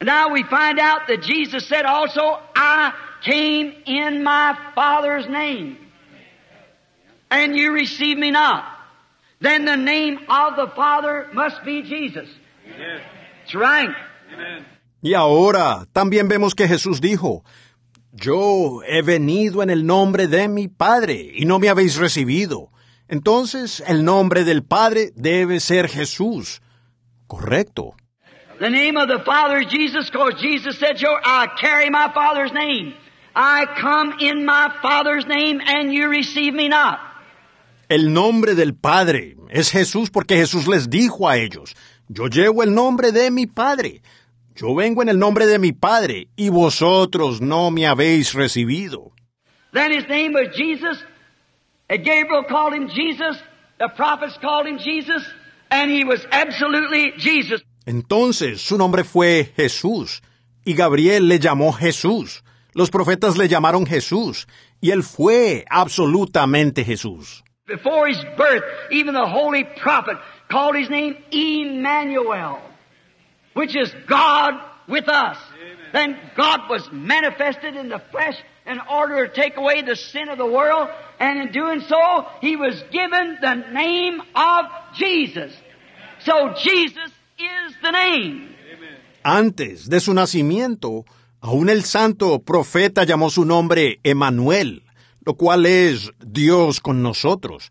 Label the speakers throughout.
Speaker 1: Now we find out that Jesus said also, I came in my Father's name, and you receive me not. Then the name of the Father must be Jesus. Amen. That's right.
Speaker 2: Y ahora también vemos que Jesús dijo, Yo he venido en el nombre de mi Padre y no me habéis recibido. Entonces el nombre del Padre debe ser Jesús. Correcto.
Speaker 1: the name of the Father is Jesus, cause Jesus said, Yo, I carry my Father's name. I come in my Father's name and you receive me not.
Speaker 2: El nombre del Padre es Jesús porque Jesús les dijo a ellos, yo llevo el nombre de mi Padre. Yo vengo en el nombre de mi Padre y vosotros no me habéis recibido.
Speaker 1: Then his name was Jesus. And Gabriel called him Jesus. The prophets called him Jesus. And he was absolutely Jesus.
Speaker 2: Entonces su nombre fue Jesús, y Gabriel le llamó Jesús, los profetas le llamaron Jesús, y él fue absolutamente Jesús.
Speaker 1: Before his birth, even the holy prophet called his name Emmanuel, which is God with us. Amen. Then God was manifested in the flesh in order to take away the sin of the world, and in doing so, he was given the name of Jesus. So Jesus
Speaker 2: Antes de su nacimiento, aún el santo profeta llamó su nombre Emanuel, lo cual es Dios con nosotros.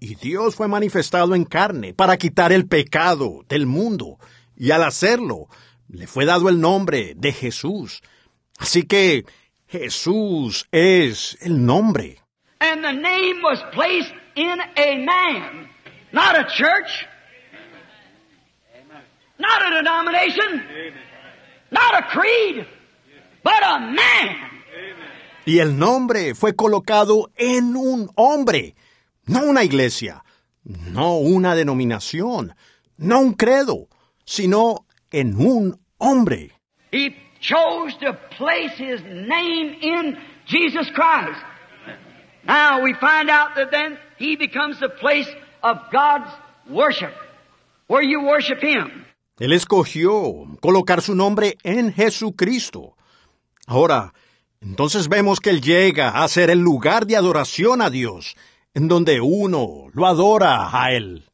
Speaker 2: Y Dios fue manifestado en carne para quitar el pecado del mundo. Y al hacerlo, le fue dado el nombre de Jesús. Así que Jesús es el nombre.
Speaker 1: And the name was placed in a man, not a church. Not a denomination. Not a creed. But a man.
Speaker 2: Y el nombre fue colocado en un hombre, no una iglesia, no una denominación, no un credo, sino en un hombre.
Speaker 1: He chose to place his name in Jesus Christ. Now we find out that then he becomes the place of God's worship, where you worship him.
Speaker 2: Él escogió colocar su nombre en Jesucristo. Ahora, entonces vemos que Él llega a ser el lugar de adoración a Dios, en donde uno lo adora a Él.